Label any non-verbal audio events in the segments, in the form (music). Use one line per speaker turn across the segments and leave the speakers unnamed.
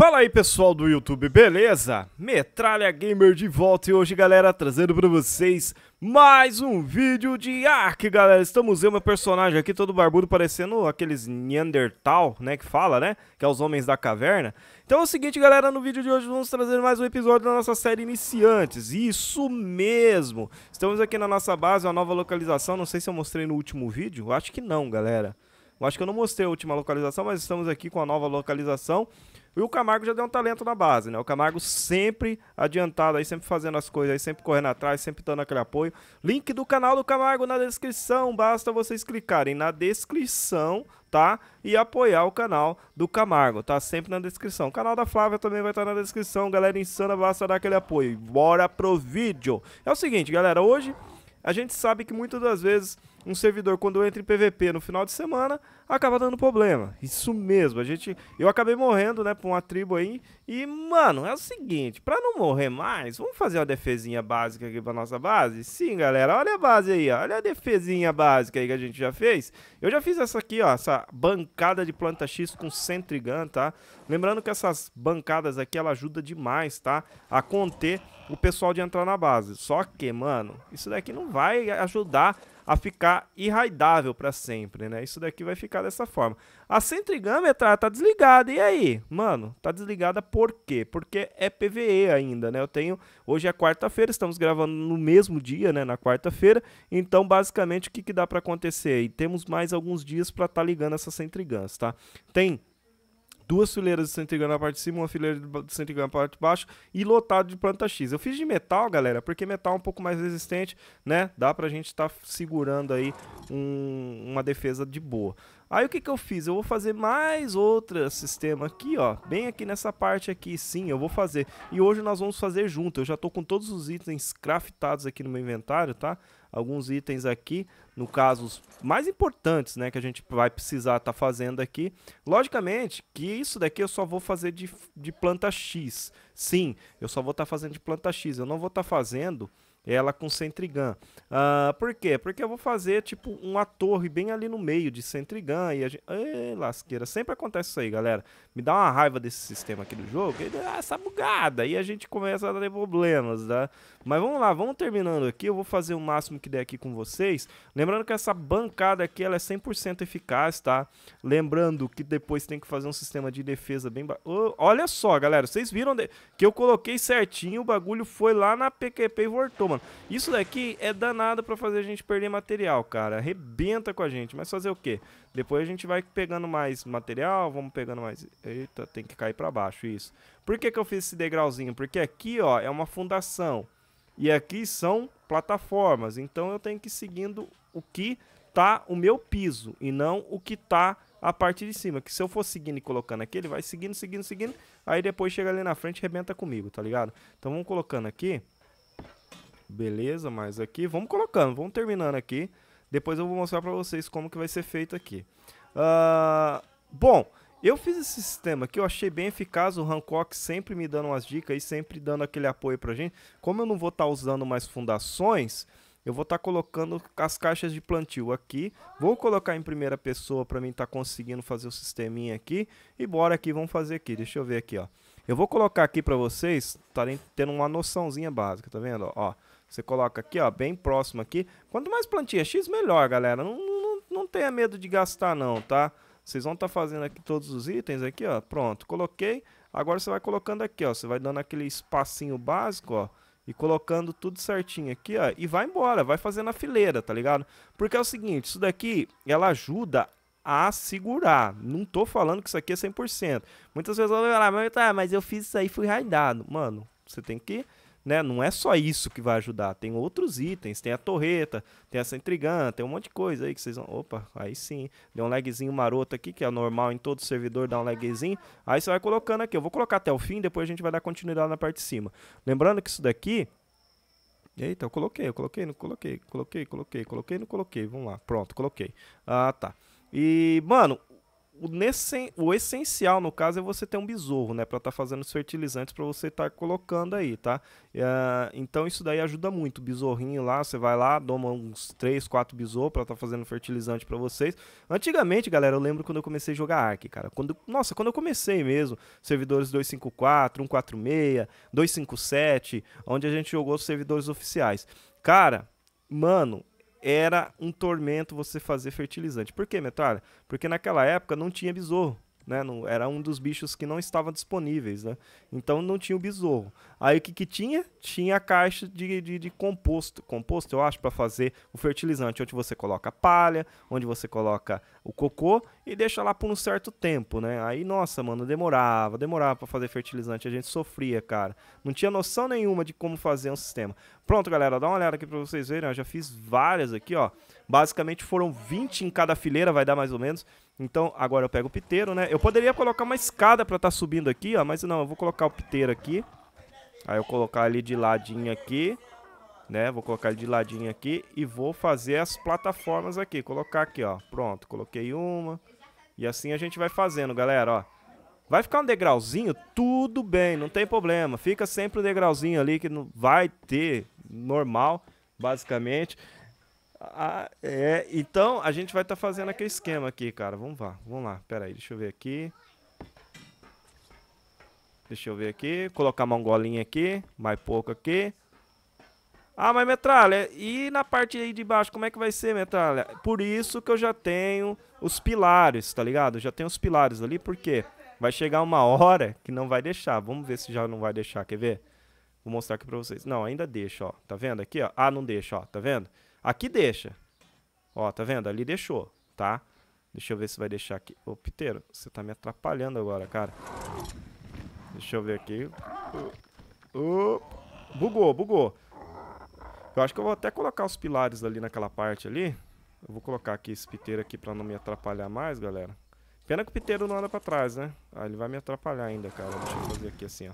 Fala aí pessoal do YouTube, beleza? Metralha Gamer de volta e hoje galera trazendo pra vocês mais um vídeo de Ark galera Estamos vendo meu personagem aqui todo barbudo parecendo aqueles Neandertal, né, que fala né, que é os homens da caverna Então é o seguinte galera, no vídeo de hoje vamos trazer mais um episódio da nossa série Iniciantes, isso mesmo Estamos aqui na nossa base, uma nova localização, não sei se eu mostrei no último vídeo, acho que não galera eu acho que eu não mostrei a última localização, mas estamos aqui com a nova localização. E o Camargo já deu um talento na base, né? O Camargo sempre adiantado aí, sempre fazendo as coisas aí, sempre correndo atrás, sempre dando aquele apoio. Link do canal do Camargo na descrição, basta vocês clicarem na descrição, tá? E apoiar o canal do Camargo, tá? Sempre na descrição. O canal da Flávia também vai estar na descrição, galera insana, basta dar aquele apoio. Bora pro vídeo! É o seguinte, galera, hoje a gente sabe que muitas das vezes um servidor quando entra em PVP no final de semana acaba dando problema. Isso mesmo. A gente, eu acabei morrendo, né, com uma tribo aí. E mano, é o seguinte, para não morrer mais, vamos fazer uma defesinha básica aqui para nossa base. Sim, galera, olha a base aí, ó. olha a defesinha básica aí que a gente já fez. Eu já fiz essa aqui, ó, essa bancada de planta X com centrigun, tá? Lembrando que essas bancadas aqui ela ajuda demais, tá? A conter o pessoal de entrar na base. Só que, mano, isso daqui não vai ajudar a ficar irraidável para sempre, né? Isso daqui vai ficar dessa forma. A centrigâmetra tá desligada, e aí? Mano, tá desligada por quê? Porque é PVE ainda, né? Eu tenho, hoje é quarta-feira, estamos gravando no mesmo dia, né, na quarta-feira, então basicamente o que, que dá para acontecer aí? Temos mais alguns dias para estar tá ligando essas centrigãs, tá? Tem duas fileiras de centrigram na parte de cima, uma fileira de centrigram na parte de baixo e lotado de planta X. Eu fiz de metal, galera, porque metal é um pouco mais resistente, né? Dá pra gente estar tá segurando aí um, uma defesa de boa. Aí o que, que eu fiz? Eu vou fazer mais outro sistema aqui, ó. Bem aqui nessa parte aqui, sim, eu vou fazer. E hoje nós vamos fazer junto. Eu já tô com todos os itens craftados aqui no meu inventário, tá? Tá? alguns itens aqui, no caso os mais importantes, né, que a gente vai precisar estar tá fazendo aqui. Logicamente que isso daqui eu só vou fazer de, de planta X. Sim, eu só vou estar tá fazendo de planta X, eu não vou estar tá fazendo ela com Sentrigan. Uh, ah, por quê? Porque eu vou fazer, tipo, uma torre bem ali no meio de Sentrigan e a gente... Ei, lasqueira. Sempre acontece isso aí, galera. Me dá uma raiva desse sistema aqui do jogo. E, essa bugada. E a gente começa a ter problemas, tá? Mas vamos lá, vamos terminando aqui. Eu vou fazer o máximo que der aqui com vocês. Lembrando que essa bancada aqui, ela é 100% eficaz, tá? Lembrando que depois tem que fazer um sistema de defesa bem... Ba... Oh, olha só, galera. Vocês viram que eu coloquei certinho. O bagulho foi lá na PQP e voltou, mano mano. Isso daqui é danado para fazer a gente perder material, cara. Arrebenta com a gente, mas fazer o quê? Depois a gente vai pegando mais material, vamos pegando mais... Eita, tem que cair para baixo, isso. Por que que eu fiz esse degrauzinho? Porque aqui, ó, é uma fundação. E aqui são plataformas, então eu tenho que ir seguindo o que tá o meu piso e não o que tá a parte de cima. Que se eu for seguindo e colocando aqui, ele vai seguindo, seguindo, seguindo. Aí depois chega ali na frente e rebenta comigo, tá ligado? Então vamos colocando aqui. Beleza, mas aqui vamos colocando, vamos terminando aqui. Depois eu vou mostrar para vocês como que vai ser feito aqui. Uh, bom, eu fiz esse sistema que eu achei bem eficaz, o Hancock sempre me dando umas dicas e sempre dando aquele apoio pra gente. Como eu não vou estar tá usando mais fundações, eu vou estar tá colocando as caixas de plantio aqui. Vou colocar em primeira pessoa para mim estar tá conseguindo fazer o sisteminha aqui. E bora aqui, vamos fazer aqui. Deixa eu ver aqui, ó. Eu vou colocar aqui para vocês estarem tendo uma noçãozinha básica, tá vendo? Ó, você coloca aqui, ó, bem próximo aqui. Quanto mais plantinha X, melhor, galera. Não, não, não tenha medo de gastar, não, tá? Vocês vão estar tá fazendo aqui todos os itens aqui, ó. Pronto, coloquei. Agora você vai colocando aqui, ó. Você vai dando aquele espacinho básico, ó. E colocando tudo certinho aqui, ó. E vai embora, vai fazendo a fileira, tá ligado? Porque é o seguinte, isso daqui, ela ajuda a segurar. Não tô falando que isso aqui é 100%. Muitas vezes eu vou falar, mas, ah, tá, mas eu fiz isso aí, fui raidado. Mano, você tem que... Ir né? Não é só isso que vai ajudar, tem outros itens, tem a torreta, tem essa intrigante, tem um monte de coisa aí que vocês vão. Opa, aí sim, deu um lagzinho maroto aqui, que é normal em todo servidor dar um lagzinho. Aí você vai colocando aqui, eu vou colocar até o fim, depois a gente vai dar continuidade na parte de cima. Lembrando que isso daqui. Eita, eu coloquei, eu coloquei, não coloquei, coloquei, coloquei, coloquei, não coloquei. Vamos lá, pronto, coloquei. Ah, tá. E, mano, o, nesse, o essencial, no caso, é você ter um besouro, né? Para estar tá fazendo os fertilizantes para você estar tá colocando aí, tá? Uh, então isso daí ajuda muito. Besorrinho lá, você vai lá, doma uns 3, 4 besouros para estar tá fazendo fertilizante para vocês. Antigamente, galera, eu lembro quando eu comecei a jogar Ark, cara. Quando, nossa, quando eu comecei mesmo, servidores 254, 146, 257, onde a gente jogou os servidores oficiais. Cara, mano, era um tormento você fazer fertilizante. Por quê, Metralha? Porque naquela época não tinha besouro né? Não, era um dos bichos que não estava disponíveis, né? Então não tinha o besouro. Aí o que, que tinha? Tinha a caixa de, de, de composto, composto eu acho, para fazer o fertilizante, onde você coloca a palha, onde você coloca o cocô e deixa lá por um certo tempo, né? Aí, nossa, mano, demorava, demorava para fazer fertilizante, a gente sofria, cara. Não tinha noção nenhuma de como fazer um sistema. Pronto, galera, dá uma olhada aqui para vocês verem, eu já fiz várias aqui, ó. Basicamente foram 20 em cada fileira, vai dar mais ou menos. Então, agora eu pego o piteiro, né? Eu poderia colocar uma escada pra estar tá subindo aqui, ó. Mas não, eu vou colocar o piteiro aqui. Aí eu colocar ele de ladinho aqui, né? Vou colocar ele de ladinho aqui e vou fazer as plataformas aqui. Colocar aqui, ó. Pronto, coloquei uma. E assim a gente vai fazendo, galera, ó. Vai ficar um degrauzinho? Tudo bem, não tem problema. Fica sempre um degrauzinho ali que não vai ter normal, basicamente. Ah, é. Então, a gente vai estar tá fazendo aquele esquema aqui, cara. Vamos lá, vamos lá. Pera aí, deixa eu ver aqui. Deixa eu ver aqui. Colocar a mongolinha aqui. Mais pouco aqui. Ah, mas metralha, e na parte aí de baixo, como é que vai ser, metralha? Por isso que eu já tenho os pilares, tá ligado? já tenho os pilares ali, porque vai chegar uma hora que não vai deixar. Vamos ver se já não vai deixar, quer ver? Vou mostrar aqui pra vocês. Não, ainda deixa, ó. Tá vendo aqui, ó? Ah, não deixa, ó. Tá vendo? Aqui deixa. Ó, tá vendo? Ali deixou, tá? Deixa eu ver se vai deixar aqui. Ô, Piteiro, você tá me atrapalhando agora, cara. Deixa eu ver aqui. Uh, bugou, bugou. Eu acho que eu vou até colocar os pilares ali naquela parte ali. Eu vou colocar aqui esse piteiro aqui pra não me atrapalhar mais, galera. Pena que o piteiro não anda pra trás, né? Ah, ele vai me atrapalhar ainda, cara. Deixa eu fazer aqui assim, ó.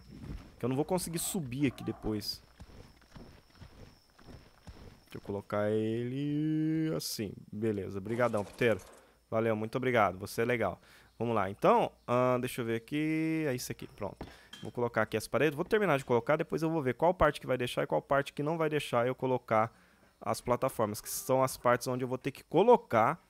Que eu não vou conseguir subir aqui depois. Deixa eu colocar ele assim. Beleza. Obrigadão, Piteiro. Valeu, muito obrigado. Você é legal. Vamos lá. Então, uh, deixa eu ver aqui. É isso aqui. Pronto. Vou colocar aqui as paredes. Vou terminar de colocar. Depois eu vou ver qual parte que vai deixar e qual parte que não vai deixar eu colocar as plataformas. Que são as partes onde eu vou ter que colocar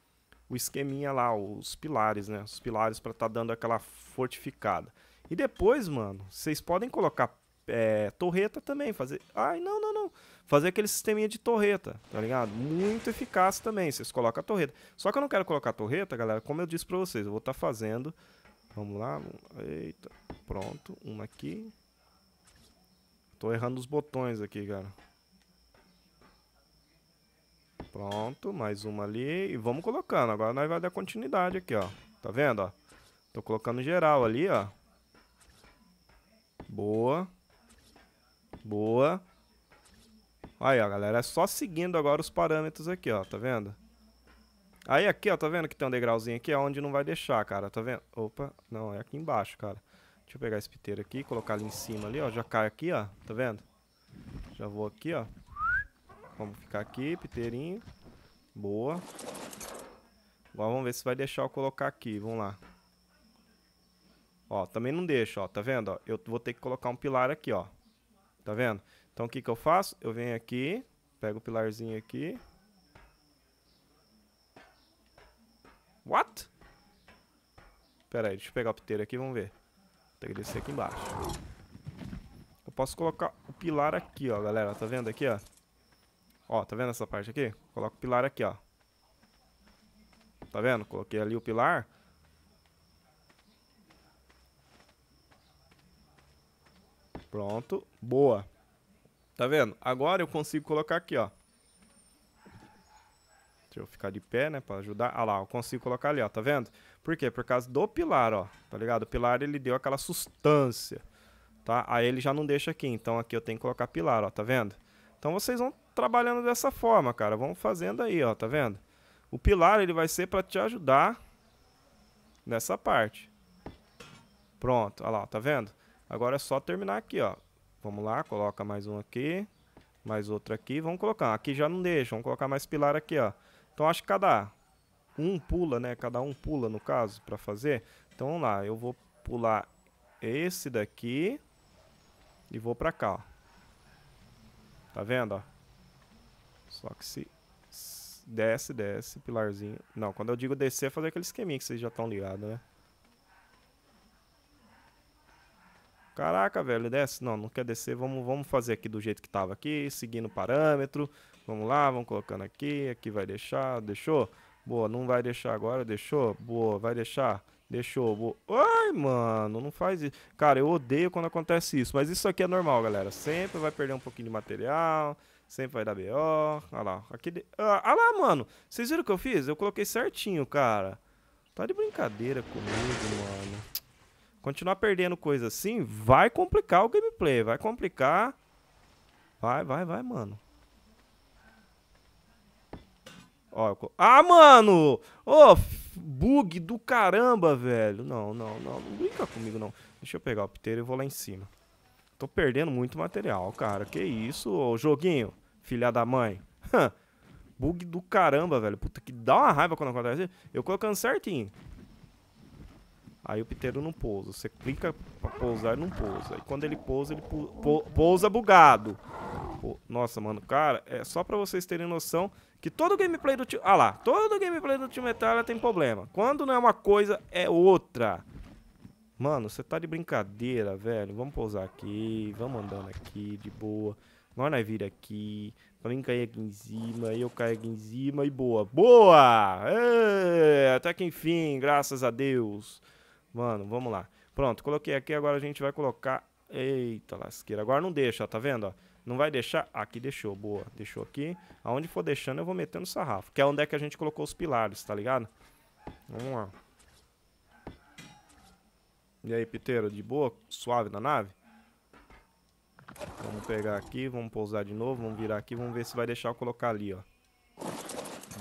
o esqueminha lá, os pilares, né? Os pilares para estar tá dando aquela fortificada. E depois, mano, vocês podem colocar é, torreta também, fazer. Ai, não, não, não. Fazer aquele sisteminha de torreta, tá ligado? Muito eficaz também. Vocês colocam a torreta. Só que eu não quero colocar a torreta, galera, como eu disse pra vocês, eu vou estar tá fazendo. Vamos lá. Eita, pronto. Uma aqui. Tô errando os botões aqui, cara. Pronto, mais uma ali. E vamos colocando. Agora nós vai dar continuidade aqui, ó. Tá vendo, ó? Tô colocando geral ali, ó. Boa. Boa. Aí, ó, galera, é só seguindo agora os parâmetros aqui, ó, tá vendo? Aí aqui, ó, tá vendo que tem um degrauzinho aqui, é onde não vai deixar, cara, tá vendo? Opa, não, é aqui embaixo, cara. Deixa eu pegar esse piteiro aqui, colocar ali em cima ali, ó, já cai aqui, ó, tá vendo? Já vou aqui, ó. Vamos ficar aqui, piteirinho. Boa. Agora vamos ver se vai deixar eu colocar aqui, vamos lá. Ó, também não deixa, ó, tá vendo? Ó, eu vou ter que colocar um pilar aqui, ó. Tá vendo? Então o que, que eu faço? Eu venho aqui, pego o pilarzinho aqui. What? Pera aí, deixa eu pegar o piteiro aqui, vamos ver. Tem que descer aqui embaixo. Eu posso colocar o pilar aqui, ó, galera. Tá vendo aqui, ó? Ó, tá vendo essa parte aqui? Coloco o pilar aqui, ó. Tá vendo? Coloquei ali o pilar. Pronto, boa. Tá vendo? Agora eu consigo colocar aqui, ó. Deixa eu ficar de pé, né, pra ajudar. Ah lá, eu consigo colocar ali, ó, tá vendo? Por quê? Por causa do pilar, ó, tá ligado? O pilar, ele deu aquela sustância, tá? Aí ele já não deixa aqui, então aqui eu tenho que colocar pilar, ó, tá vendo? Então vocês vão trabalhando dessa forma, cara, vão fazendo aí, ó, tá vendo? O pilar, ele vai ser pra te ajudar nessa parte. Pronto, Olha lá, tá vendo? Agora é só terminar aqui, ó. Vamos lá, coloca mais um aqui, mais outro aqui. Vamos colocar, aqui já não deixa, vamos colocar mais pilar aqui, ó. Então acho que cada um pula, né? Cada um pula, no caso, para fazer. Então vamos lá, eu vou pular esse daqui e vou para cá, ó. Tá vendo, ó? Só que se desce, desce, pilarzinho. Não, quando eu digo descer, é fazer aquele esqueminha que vocês já estão ligados, né? Caraca, velho, desce. Não, não quer descer. Vamos, vamos fazer aqui do jeito que estava aqui, seguindo o parâmetro. Vamos lá, vamos colocando aqui. Aqui vai deixar. Deixou? Boa, não vai deixar agora. Deixou? Boa, vai deixar. Deixou. Boa. Ai, mano, não faz isso. Cara, eu odeio quando acontece isso. Mas isso aqui é normal, galera. Sempre vai perder um pouquinho de material. Sempre vai dar B.O. Olha lá. Aqui de... ah, lá, mano. Vocês viram o que eu fiz? Eu coloquei certinho, cara. Tá de brincadeira comigo, mano continuar perdendo coisa assim, vai complicar o gameplay, vai complicar. Vai, vai, vai, mano. Ó, Ah, mano! Ô, oh, bug do caramba, velho. Não, não, não, não brinca comigo, não. Deixa eu pegar o piteiro e vou lá em cima. Tô perdendo muito material, cara. Que isso, ô joguinho, filha da mãe. (laughs) Bug do caramba, velho. Puta que dá uma raiva quando acontece. Eu colocando certinho. Aí o piteiro não pousa. Você clica pra pousar e não pousa. E quando ele pousa, ele pousa bugado. nossa, mano, cara, é só pra vocês terem noção que todo gameplay do Tio... Ah lá, todo gameplay do Tio Metal tem problema. Quando não é uma coisa, é outra. Mano, você tá de brincadeira, velho. Vamos pousar aqui, vamos andando aqui, de boa. Agora nós é vira aqui. Pra mim cair aqui em cima, eu caio aqui em cima e boa. Boa! É, até que enfim, graças a Deus. Mano, vamos lá. Pronto, coloquei aqui, agora a gente vai colocar... Eita lasqueira, agora não deixa, tá vendo? Ó? Não vai deixar? Aqui deixou, boa. Deixou aqui. Aonde for deixando, eu vou metendo o sarrafo. Que é onde é que a gente colocou os pilares, tá ligado? Vamos lá. E aí, piteiro, de boa? Suave na nave? Vamos pegar aqui, vamos pousar de novo, vamos virar aqui, vamos ver se vai deixar eu colocar ali, ó.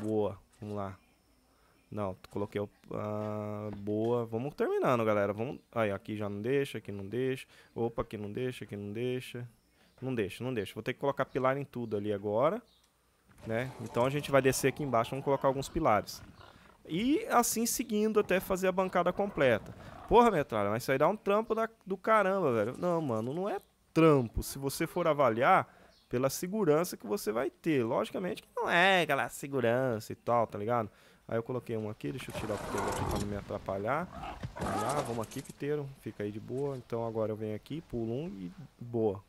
Boa, vamos lá. Não, coloquei o. Ah, boa. Vamos terminando, galera. Vamos. Aí, aqui já não deixa, aqui não deixa. Opa, aqui não deixa, aqui não deixa. Não deixa, não deixa. Vou ter que colocar pilar em tudo ali agora. Né? Então a gente vai descer aqui embaixo, vamos colocar alguns pilares. E assim seguindo até fazer a bancada completa. Porra, metralha, mas isso aí dá um trampo da, do caramba, velho. Não, mano, não é trampo. Se você for avaliar pela segurança que você vai ter. Logicamente que não é aquela segurança e tal, tá ligado? Aí eu coloquei um aqui, deixa eu tirar o piteiro aqui pra não me atrapalhar. Vamos lá, vamos aqui, piteiro. Fica aí de boa. Então agora eu venho aqui, pulo um e boa.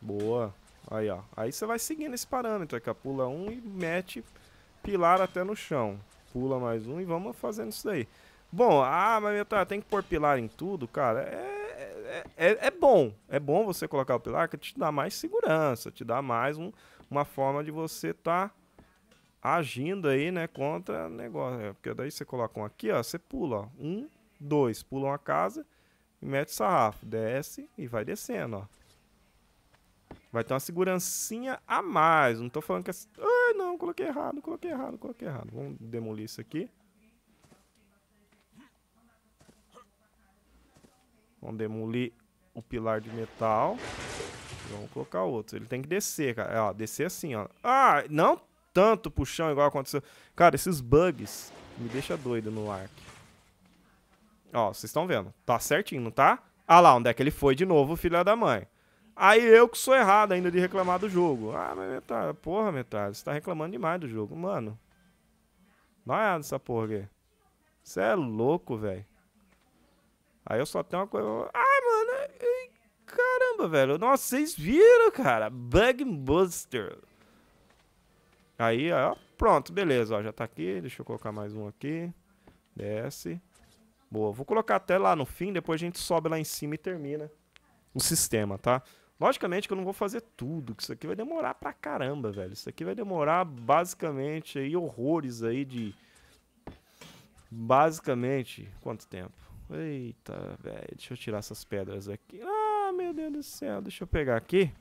Boa. Aí, ó. Aí você vai seguindo esse parâmetro aqui, ó. Pula um e mete pilar até no chão. Pula mais um e vamos fazendo isso daí. Bom, ah, mas tá, tem que pôr pilar em tudo, cara. É, é, é, é bom. É bom você colocar o pilar que te dá mais segurança, te dá mais um, uma forma de você tá agindo aí, né, contra negócio. É, porque daí você coloca um aqui, ó, você pula, ó. Um, dois, pula uma casa e mete o sarrafo. Desce e vai descendo, ó. Vai ter uma segurancinha a mais. Não tô falando que é... Ai, não, coloquei errado, coloquei errado, coloquei errado. Vamos demolir isso aqui. Vamos demolir o pilar de metal. Vamos colocar outro. Ele tem que descer, cara. É, ó, descer assim, ó. Ah, não tanto puxão igual aconteceu. Cara, esses bugs me deixa doido no arc. Ó, vocês estão vendo. Tá certinho, não tá? Ah lá, onde é que ele foi de novo, filha da mãe. Aí eu que sou errado ainda de reclamar do jogo. Ah, mas metade, porra, metade, você tá reclamando demais do jogo. Mano, não é essa porra aqui. Você é louco, velho. Aí eu só tenho uma coisa... Ah, mano, caramba, velho. Nossa, vocês viram, cara. Bug Buster. Aí, ó, pronto, beleza, ó, já tá aqui. Deixa eu colocar mais um aqui. Desce. Boa, vou colocar até lá no fim, depois a gente sobe lá em cima e termina o sistema, tá? Logicamente que eu não vou fazer tudo, que isso aqui vai demorar pra caramba, velho. Isso aqui vai demorar basicamente aí horrores aí de... Basicamente, quanto tempo? Eita, velho, deixa eu tirar essas pedras aqui. Ah, meu Deus do céu, deixa eu pegar aqui.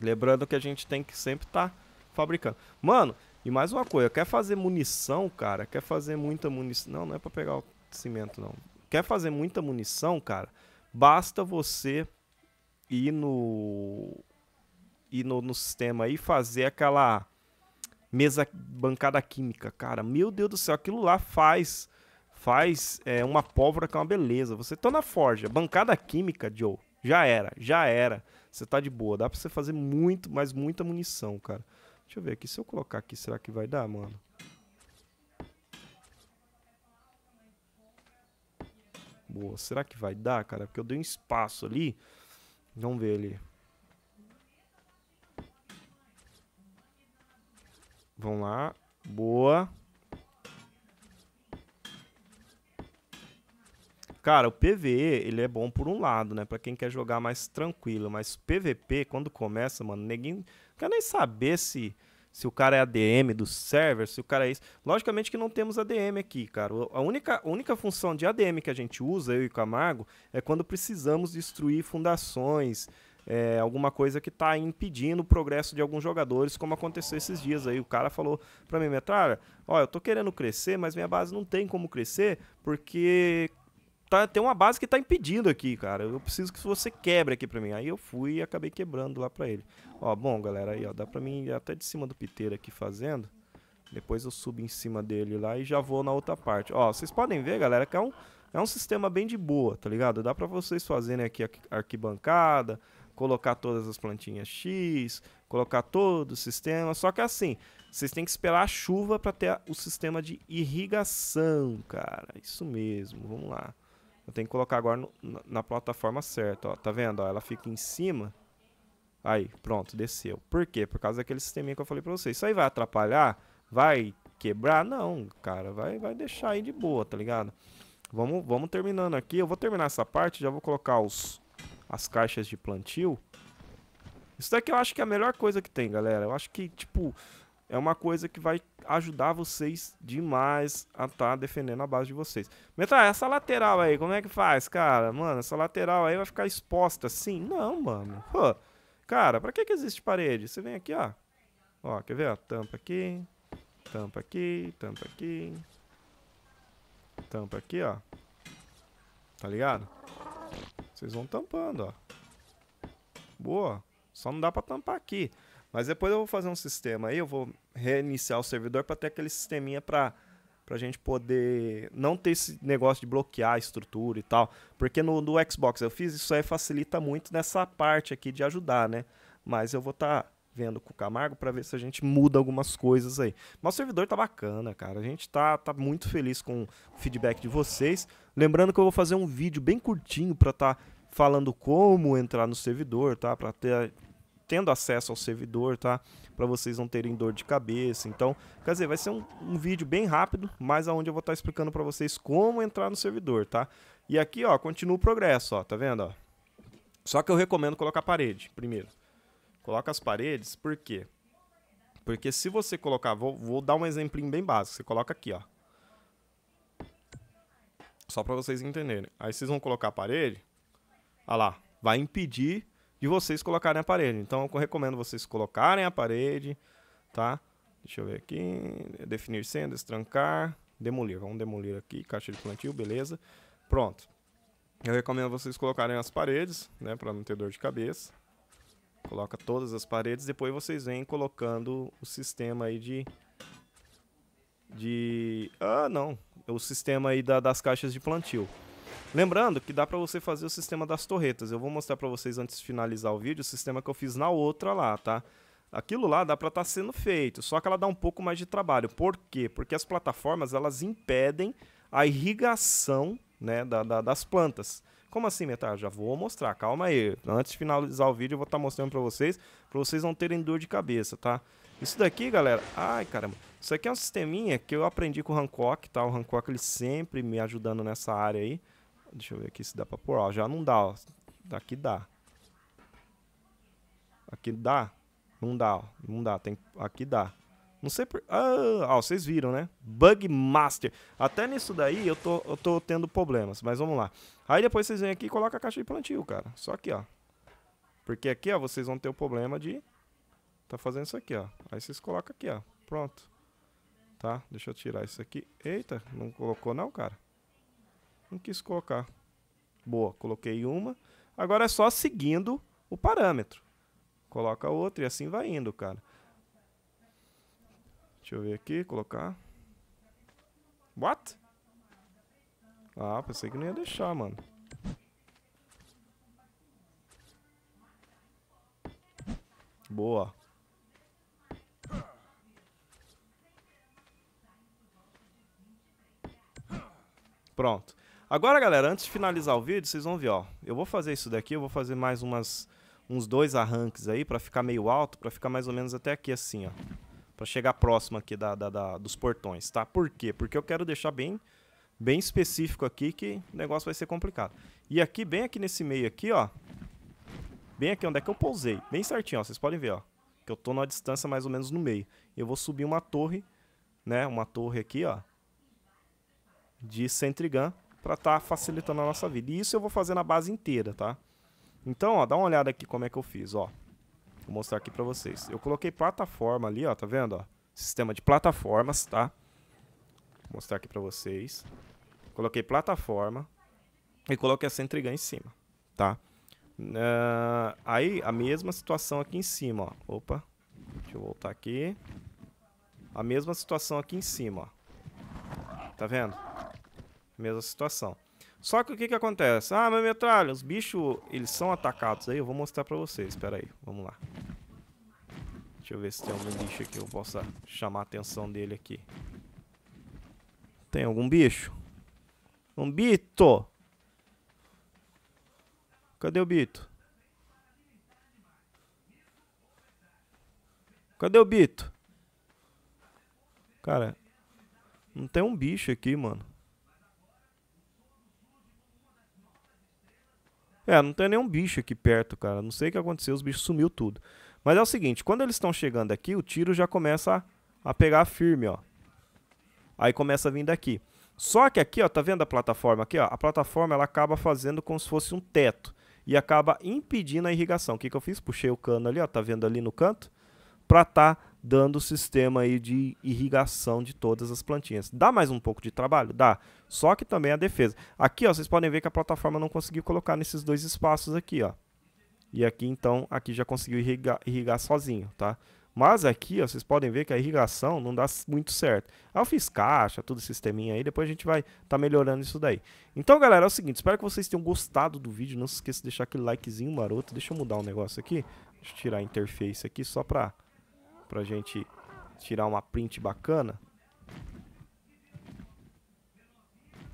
Lembrando que a gente tem que sempre estar... Tá fabricando. Mano, e mais uma coisa, quer fazer munição, cara? Quer fazer muita munição? Não, não é para pegar o cimento, não. Quer fazer muita munição, cara? Basta você ir no ir no, no sistema e fazer aquela mesa bancada química, cara. Meu Deus do céu, aquilo lá faz faz é, uma pólvora que é uma beleza. Você tá na forja, bancada química, Joe. Já era, já era. Você tá de boa. Dá pra você fazer muito, mas muita munição, cara. Deixa eu ver aqui. Se eu colocar aqui, será que vai dar, mano? Boa. Será que vai dar, cara? Porque eu dei um espaço ali. Vamos ver ali. Vamos lá. Boa. Cara, o PVE, ele é bom por um lado, né? Pra quem quer jogar mais tranquilo. Mas PVP, quando começa, mano, ninguém quer nem saber se, se o cara é ADM do server, se o cara é isso. Logicamente que não temos ADM aqui, cara. A única, a única função de ADM que a gente usa, eu e o Camargo, é quando precisamos destruir fundações, é, alguma coisa que está impedindo o progresso de alguns jogadores, como aconteceu esses dias aí. O cara falou para mim, Metralha, ó, eu tô querendo crescer, mas minha base não tem como crescer, porque tá, tem uma base que tá impedindo aqui, cara. Eu preciso que você quebre aqui pra mim. Aí eu fui e acabei quebrando lá pra ele. Ó, bom, galera, aí, ó, dá pra mim ir até de cima do piteiro aqui fazendo. Depois eu subo em cima dele lá e já vou na outra parte. Ó, vocês podem ver, galera, que é um, é um sistema bem de boa, tá ligado? Dá pra vocês fazerem aqui a arquibancada, colocar todas as plantinhas X, colocar todo o sistema. Só que assim, vocês têm que esperar a chuva para ter o sistema de irrigação, cara. Isso mesmo, vamos lá. Eu tenho que colocar agora no, na, na, plataforma certa, ó. Tá vendo? Ó, ela fica em cima. Aí, pronto, desceu. Por quê? Por causa daquele sisteminha que eu falei pra vocês. Isso aí vai atrapalhar? Vai quebrar? Não, cara. Vai, vai deixar aí de boa, tá ligado? Vamos, vamos terminando aqui. Eu vou terminar essa parte, já vou colocar os, as caixas de plantio. Isso daqui eu acho que é a melhor coisa que tem, galera. Eu acho que, tipo, é uma coisa que vai ajudar vocês demais a estar tá defendendo a base de vocês. Metal, essa lateral aí, como é que faz, cara? Mano, essa lateral aí vai ficar exposta assim? Não, mano. Pô, cara, pra que, que existe parede? Você vem aqui, ó. Ó, quer ver? Ó, tampa aqui, tampa aqui, tampa aqui. Tampa aqui, ó. Tá ligado? Vocês vão tampando, ó. Boa. Só não dá pra tampar aqui. Mas depois eu vou fazer um sistema aí, eu vou reiniciar o servidor para ter aquele sisteminha para a gente poder não ter esse negócio de bloquear a estrutura e tal. Porque no, no Xbox eu fiz, isso aí facilita muito nessa parte aqui de ajudar, né? Mas eu vou estar tá vendo com o Camargo para ver se a gente muda algumas coisas aí. Mas o servidor tá bacana, cara. A gente tá, tá muito feliz com o feedback de vocês. Lembrando que eu vou fazer um vídeo bem curtinho para estar tá falando como entrar no servidor, tá? Para ter tendo acesso ao servidor, tá? Para vocês não terem dor de cabeça. Então, quer dizer, vai ser um, um vídeo bem rápido, mas aonde eu vou estar tá explicando para vocês como entrar no servidor, tá? E aqui, ó, continua o progresso, ó, tá vendo, ó? Só que eu recomendo colocar parede primeiro. Coloca as paredes, por quê? Porque se você colocar, vou, vou dar um exemplo bem básico, você coloca aqui, ó. Só para vocês entenderem. Aí vocês vão colocar a parede, ó lá, vai impedir de vocês colocarem a parede. Então eu recomendo vocês colocarem a parede, tá? Deixa eu ver aqui, definir senha, destrancar, demolir. Vamos demolir aqui, caixa de plantio, beleza. Pronto. Eu recomendo vocês colocarem as paredes, né, para não ter dor de cabeça. Coloca todas as paredes, depois vocês vêm colocando o sistema aí de de ah não, o sistema aí da, das caixas de plantio. Lembrando que dá para você fazer o sistema das torretas. Eu vou mostrar para vocês antes de finalizar o vídeo o sistema que eu fiz na outra lá, tá? Aquilo lá dá para estar tá sendo feito, só que ela dá um pouco mais de trabalho. Por quê? Porque as plataformas elas impedem a irrigação né, da, da, das plantas. Como assim, Metal? Já vou mostrar, calma aí. Antes de finalizar o vídeo, eu vou estar tá mostrando para vocês, para vocês não terem dor de cabeça, tá? Isso daqui, galera, ai caramba, isso aqui é um sisteminha que eu aprendi com o Hancock, tá? O Hancock ele sempre me ajudando nessa área aí. Deixa eu ver aqui se dá pra pôr. Ó, já não dá, ó. Daqui dá. Aqui dá? Não dá, ó. Não dá. Tem... Aqui dá. Não sei por... Ah, ó, vocês viram, né? Bug Master. Até nisso daí eu tô, eu tô tendo problemas, mas vamos lá. Aí depois vocês vêm aqui e colocam a caixa de plantio, cara. Só aqui, ó. Porque aqui, ó, vocês vão ter o problema de... Tá fazendo isso aqui, ó. Aí vocês colocam aqui, ó. Pronto. Tá? Deixa eu tirar isso aqui. Eita, não colocou não, cara. Não quis colocar. Boa, coloquei uma. Agora é só seguindo o parâmetro. Coloca outra e assim vai indo, cara. Deixa eu ver aqui, colocar. What? Ah, pensei que não ia deixar, mano. Boa. Pronto. Agora, galera, antes de finalizar o vídeo, vocês vão ver, ó. Eu vou fazer isso daqui, eu vou fazer mais umas, uns dois arranques aí pra ficar meio alto, pra ficar mais ou menos até aqui assim, ó. Pra chegar próximo aqui da, da, da dos portões, tá? Por quê? Porque eu quero deixar bem, bem específico aqui que o negócio vai ser complicado. E aqui, bem aqui nesse meio aqui, ó. Bem aqui onde é que eu pousei. Bem certinho, ó. Vocês podem ver, ó. Que eu tô numa distância mais ou menos no meio. Eu vou subir uma torre, né? Uma torre aqui, ó. De centrigan para estar tá facilitando a nossa vida. E isso eu vou fazer na base inteira, tá? Então, ó, dá uma olhada aqui como é que eu fiz, ó. Vou mostrar aqui para vocês. Eu coloquei plataforma ali, ó, tá vendo, ó? Sistema de plataformas, tá? Vou mostrar aqui para vocês. Coloquei plataforma e coloquei essa entrega em cima, tá? Uh, aí, a mesma situação aqui em cima, ó. Opa, deixa eu voltar aqui. A mesma situação aqui em cima, ó. Tá vendo? Mesma situação. Só que o que que acontece? Ah, meu metralha, os bichos, eles são atacados aí. Eu vou mostrar pra vocês, espera aí, vamos lá. Deixa eu ver se tem algum bicho aqui que eu possa chamar a atenção dele aqui. Tem algum bicho? Um bito! Cadê o bito? Cadê o bito? Cara, não tem um bicho aqui, mano. É, não tem nenhum bicho aqui perto, cara. Não sei o que aconteceu, os bichos sumiu tudo. Mas é o seguinte, quando eles estão chegando aqui, o tiro já começa a, a pegar firme, ó. Aí começa a vir daqui. Só que aqui, ó, tá vendo a plataforma aqui, ó? A plataforma ela acaba fazendo como se fosse um teto e acaba impedindo a irrigação. O que, que eu fiz? Puxei o cano ali, ó, tá vendo ali no canto, para tá dando o sistema aí de irrigação de todas as plantinhas. Dá mais um pouco de trabalho? Dá. Só que também a defesa. Aqui, ó, vocês podem ver que a plataforma não conseguiu colocar nesses dois espaços aqui, ó. E aqui, então, aqui já conseguiu irrigar, irrigar sozinho, tá? Mas aqui, ó, vocês podem ver que a irrigação não dá muito certo. Aí eu fiz caixa, tudo sisteminha aí, depois a gente vai tá melhorando isso daí. Então, galera, é o seguinte, espero que vocês tenham gostado do vídeo. Não se esqueça de deixar aquele likezinho maroto. Deixa eu mudar um negócio aqui. Deixa eu tirar a interface aqui só pra pra gente tirar uma print bacana.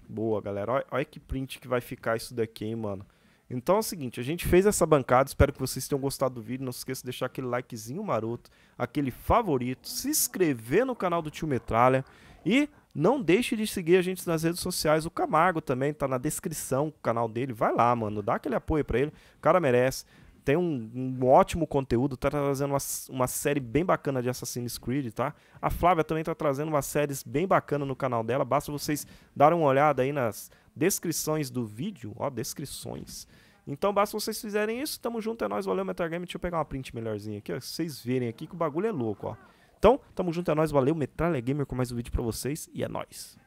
Boa, galera. Olha, olha que print que vai ficar isso daqui, hein, mano. Então é o seguinte, a gente fez essa bancada, espero que vocês tenham gostado do vídeo. Não se esqueça de deixar aquele likezinho maroto, aquele favorito, se inscrever no canal do Tio Metralha e não deixe de seguir a gente nas redes sociais. O Camargo também tá na descrição, o canal dele. Vai lá, mano, dá aquele apoio para ele. O cara merece. Tem um, um ótimo conteúdo, tá trazendo uma, uma, série bem bacana de Assassin's Creed, tá? A Flávia também tá trazendo umas séries bem bacana no canal dela. Basta vocês darem uma olhada aí nas descrições do vídeo, ó, descrições. Então basta vocês fizerem isso, tamo junto, é nóis, valeu Metagame. Deixa eu pegar uma print melhorzinha aqui, ó, vocês verem aqui que o bagulho é louco, ó. Então, tamo junto, é nóis, valeu, Metralha Gamer com mais um vídeo pra vocês e é nóis.